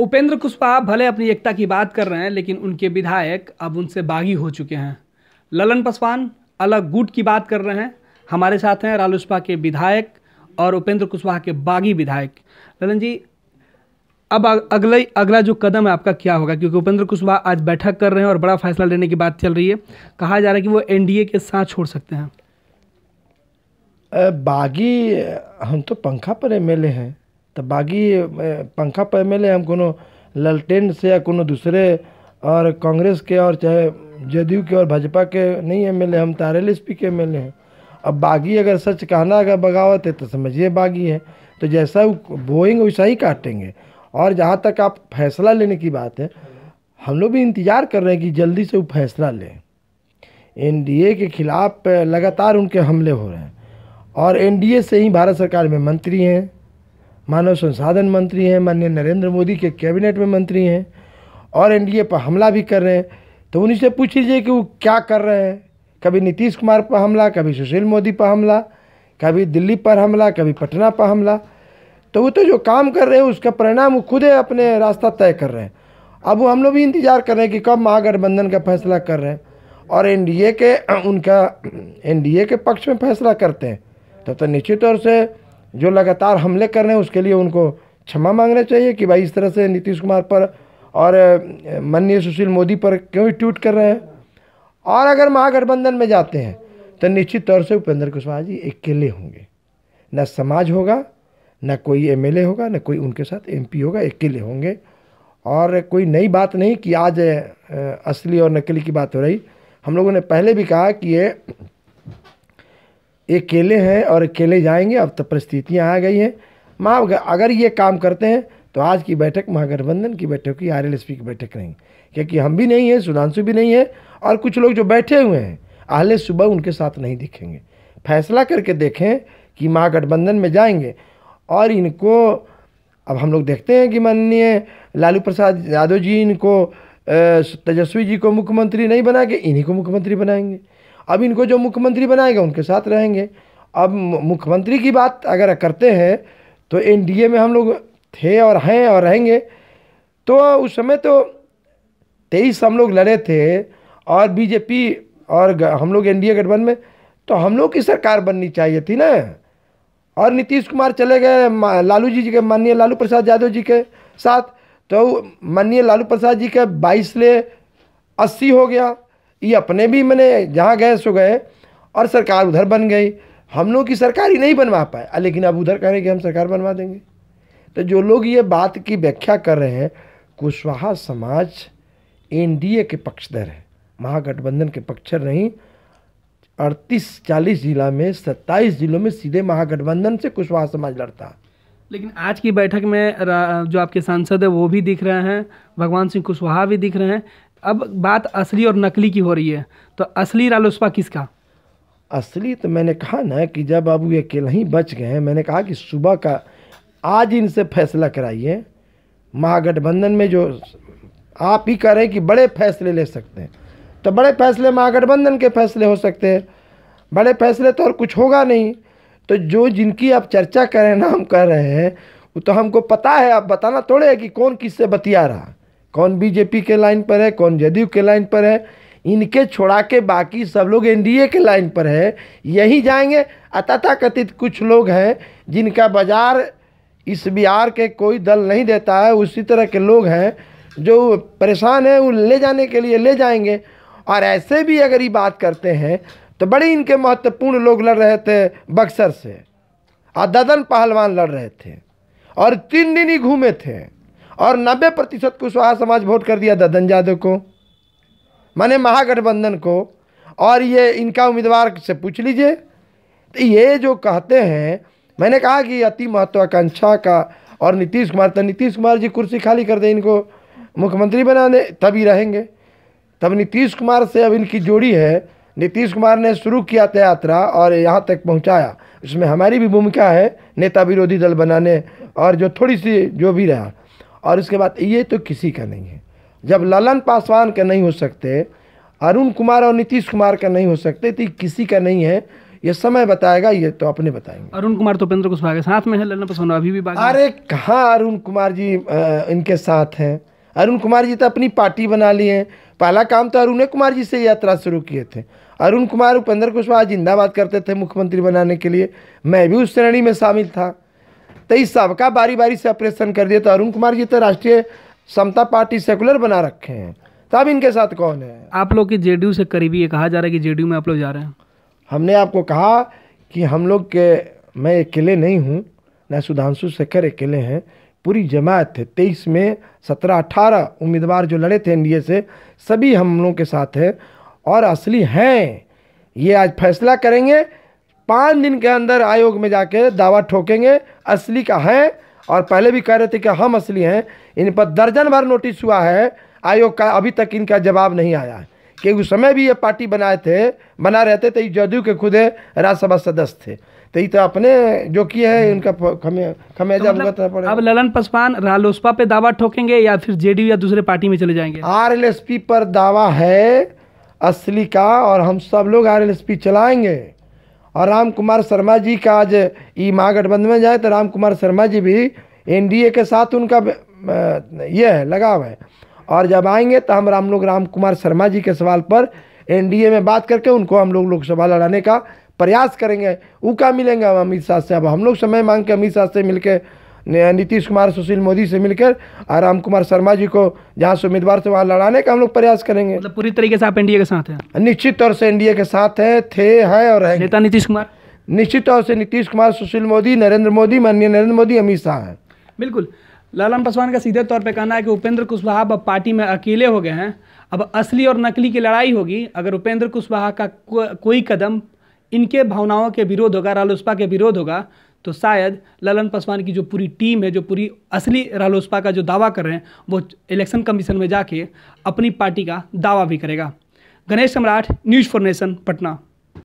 उपेंद्र कुशवाहा भले अपनी एकता की बात कर रहे हैं लेकिन उनके विधायक अब उनसे बागी हो चुके हैं ललन पासवान अलग गुट की बात कर रहे हैं हमारे साथ हैं रालोसपा के विधायक और उपेंद्र कुशवाहा के बागी विधायक ललन जी अब अगला अगला जो कदम है आपका क्या होगा क्योंकि उपेंद्र कुशवाहा आज बैठक कर रहे हैं और बड़ा फैसला लेने की बात चल रही है कहा जा रहा है कि वो एनडीए के साथ छोड़ सकते हैं बागी हम तो पंखा पर एमएलए हैं तो बागी पंखा पर एम हम को ललटेन से या को दूसरे और कांग्रेस के और चाहे जदयू के और भाजपा के नहीं एम एल हम तारे एस पी के एम एल हैं अब बागी अगर सच कहना अगर बगावत है तो समझिए बागी है तो जैसा बोएंगे वैसा ही काटेंगे और जहाँ तक आप फैसला लेने की बात है हम लोग भी इंतज़ार कर रहे हैं कि जल्दी से वो फैसला लें एनडीए के खिलाफ लगातार उनके हमले हो रहे हैं और एनडीए से ही भारत सरकार में मंत्री हैं मानव संसाधन मंत्री हैं माननीय नरेंद्र मोदी के कैबिनेट में मंत्री हैं और एनडीए पर हमला भी कर रहे हैं तो उन्हीं से पूछ लीजिए कि वो क्या कर रहे हैं कभी नीतीश कुमार पर हमला कभी सुशील मोदी पर हमला कभी दिल्ली पर हमला कभी पटना पर हमला तो वो तो जो काम कर रहे हैं उसका परिणाम वो खुद अपने रास्ता तय कर रहे हैं अब वो हम लोग भी इंतज़ार कर रहे हैं कि कब महागठबंधन का फैसला कर रहे हैं और एन के उनका एन के पक्ष में फैसला करते हैं तब तो, तो निश्चित तौर से जो लगातार हमले कर रहे हैं उसके लिए उनको क्षमा मांगना चाहिए कि भाई इस तरह से नीतीश कुमार पर और माननीय सुशील मोदी पर क्यों ट्वीट कर रहे हैं और अगर महागठबंधन में जाते हैं तो निश्चित तौर से उपेंद्र कुशवाहा जी अकेले होंगे न समाज होगा न कोई एम होगा न कोई उनके साथ एम होगा अकेले होंगे और कोई नई बात नहीं कि आज असली और नकली की बात हो रही हम लोगों ने पहले भी कहा कि ये ये अकेले हैं और अकेले जाएंगे अब तो परिस्थितियाँ आ गई हैं माँ अगर ये काम करते हैं तो आज की बैठक महागठबंधन की बैठक की आर की बैठक नहीं क्योंकि हम भी नहीं हैं सुधांशु भी नहीं है और कुछ लोग जो बैठे हुए हैं अहले सुबह उनके साथ नहीं दिखेंगे फैसला करके देखें कि महागठबंधन में जाएंगे और इनको अब हम लोग देखते हैं कि माननीय लालू प्रसाद यादव जी इनको तेजस्वी जी को मुख्यमंत्री नहीं बना के इन्हीं को मुख्यमंत्री बनाएंगे अब इनको जो मुख्यमंत्री बनाएगा उनके साथ रहेंगे अब मुख्यमंत्री की बात अगर करते हैं तो एनडीए में हम लोग थे और हैं और रहेंगे तो उस समय तो तेईस हम लोग लड़े थे और बीजेपी और हम लोग एनडीए गठबंधन में तो हम लोग की सरकार बननी चाहिए थी ना और नीतीश कुमार चले गए लालू जी के माननीय लालू प्रसाद यादव जी के साथ तो माननीय लालू प्रसाद जी के बाईस ले अस्सी हो गया ये अपने भी मैंने जहाँ गए सो गए और सरकार उधर बन गई हम लोग की सरकार ही नहीं बनवा पाए लेकिन अब उधर कह रहे कि हम सरकार बनवा देंगे तो जो लोग ये बात की व्याख्या कर रहे हैं कुशवाहा समाज एनडीए के पक्षधर है महागठबंधन के पक्षधर नहीं अड़तीस चालीस जिला में सत्ताईस जिलों में सीधे महागठबंधन से कुशवाहा समाज लड़ता लेकिन आज की बैठक में जो आपके सांसद है वो भी दिख रहे हैं भगवान सिंह कुशवाहा भी दिख रहे हैं अब बात असली और नकली की हो रही है तो असली रालोसपा किसका असली तो मैंने कहा ना कि जब अब ये अकेले ही बच गए हैं मैंने कहा कि सुबह का आज इनसे फैसला कराइए महागठबंधन में जो आप ही कह रहे हैं कि बड़े फैसले ले सकते हैं तो बड़े फैसले महागठबंधन के फैसले हो सकते हैं बड़े फैसले तो और कुछ होगा नहीं तो जो जिनकी आप चर्चा करें ना हम कर रहे हैं वो तो हमको पता है आप बताना थोड़े है कि कौन किससे बतिया रहा कौन बीजेपी के लाइन पर है कौन जदयू के लाइन पर है इनके छोड़ा के बाकी सब लोग एनडीए के लाइन पर है यही जाएंगे अतथाकथित कुछ लोग हैं जिनका बाजार इस बिहार के कोई दल नहीं देता है उसी तरह के लोग हैं जो परेशान है वो ले जाने के लिए ले जाएंगे और ऐसे भी अगर ये बात करते हैं तो बड़े इनके महत्वपूर्ण लोग लड़ रहे थे बक्सर से और ददन पहलवान लड़ रहे थे और तीन दिन ही घूमे थे और 90 प्रतिशत कुशवाहा समाज वोट कर दिया ददन यादव को माने महागठबंधन को और ये इनका उम्मीदवार से पूछ लीजिए तो ये जो कहते हैं मैंने कहा कि अति महत्वाकांक्षा का और नीतीश कुमार तो नीतीश कुमार जी कुर्सी खाली कर दे इनको मुख्यमंत्री बना दे तभी रहेंगे तब नीतीश कुमार से अब इनकी जोड़ी है नीतीश कुमार ने शुरू किया था यात्रा और यहाँ तक पहुँचाया इसमें हमारी भी भूमिका है नेता विरोधी दल बनाने और जो थोड़ी सी जो भी रहा और इसके बाद ये तो किसी का नहीं है जब ललन पासवान का नहीं हो सकते अरुण कुमार और नीतीश कुमार का नहीं हो सकते तो किसी का नहीं है ये समय बताएगा ये तो अपने बताएंगे अरुण कुमार तो उपेंद्र कुशवाहा के साथ में है ललन पासवान अभी भी बाकी अरे कहाँ अरुण कुमार जी आ, इनके साथ हैं अरुण कुमार जी तो अपनी पार्टी बना लिए हैं पहला काम तो अरुण कुमार जी से यात्रा शुरू किए थे अरुण कुमार उपेंद्र कुशवाहा जिंदाबाद करते थे मुख्यमंत्री बनाने के लिए मैं भी उस श्रेणी में शामिल था तो इस सबका बारी बारी से ऑपरेशन कर दिया तो अरुण कुमार जी तो राष्ट्रीय समता पार्टी सेकुलर बना रखे हैं तो अब इनके साथ कौन है आप लोग की जेडीयू से करीबी ये कहा जा रहा है कि जेडीयू में आप लोग जा रहे हैं हमने आपको कहा कि हम लोग के मैं अकेले नहीं हूँ न सुधांशु शेखर अकेले हैं पूरी जमात है तेईस में सत्रह अठारह उम्मीदवार जो लड़े थे एनडीए से सभी हम लोगों के साथ हैं और असली हैं ये आज फैसला करेंगे पाँच दिन के अंदर आयोग में जाके दावा ठोकेंगे असली का है और पहले भी कह रहे थे कि हम असली हैं इन पर दर्जन भर नोटिस हुआ है आयोग का अभी तक इनका जवाब नहीं आया है कि उस समय भी ये पार्टी बनाए थे बना रहते थे जदयू के खुद राज्यसभा सदस्य थे तो ये तो अपने जो किए हैं उनका खमे खमेजा तो मतलब अब ललन पासवान रालोसपा पे दावा ठोकेंगे या फिर जेडीयू या दूसरे पार्टी में चले जाएंगे आर पर दावा है असली का और हम सब लोग आर चलाएंगे और राम कुमार शर्मा जी का आज ई महागठबंधन में जाए तो राम कुमार शर्मा जी भी एनडीए के साथ उनका ये है लगाव है और जब आएंगे तो हम राम लोग राम कुमार शर्मा जी के सवाल पर एनडीए में बात करके उनको हम लोग लोकसभा लड़ाने का प्रयास करेंगे ऊका मिलेंगे अमित शाह से अब हम लोग समय मांग के अमित शाह से मिलकर नीतीश कुमार सुशील मोदी से मिलकर और राम कुमार शर्मा जी को जहाँ से उम्मीदवार थे वहाँ लड़ाने का हम लोग प्रयास करेंगे मतलब पूरी तरीके से आप एनडीए के साथ हैं निश्चित तौर से एनडीए के साथ हैं थे हैं और हैं नेता नीतीश कुमार निश्चित तौर से नीतीश कुमार सुशील मोदी नरेंद्र मोदी माननीय नरेंद्र मोदी अमित शाह हैं बिल्कुल लालम पासवान का सीधे तौर पर कहना है कि उपेंद्र कुशवाहा अब पार्टी में अकेले हो गए हैं अब असली और नकली की लड़ाई होगी अगर उपेंद्र कुशवाहा का कोई कदम इनके भावनाओं के विरोध होगा रालोसपा के विरोध होगा तो शायद ललन पासवान की जो पूरी टीम है जो पूरी असली रालोसपा का जो दावा कर रहे हैं वो इलेक्शन कमीशन में जाके अपनी पार्टी का दावा भी करेगा गणेश सम्राट न्यूज़ फॉर नेशन पटना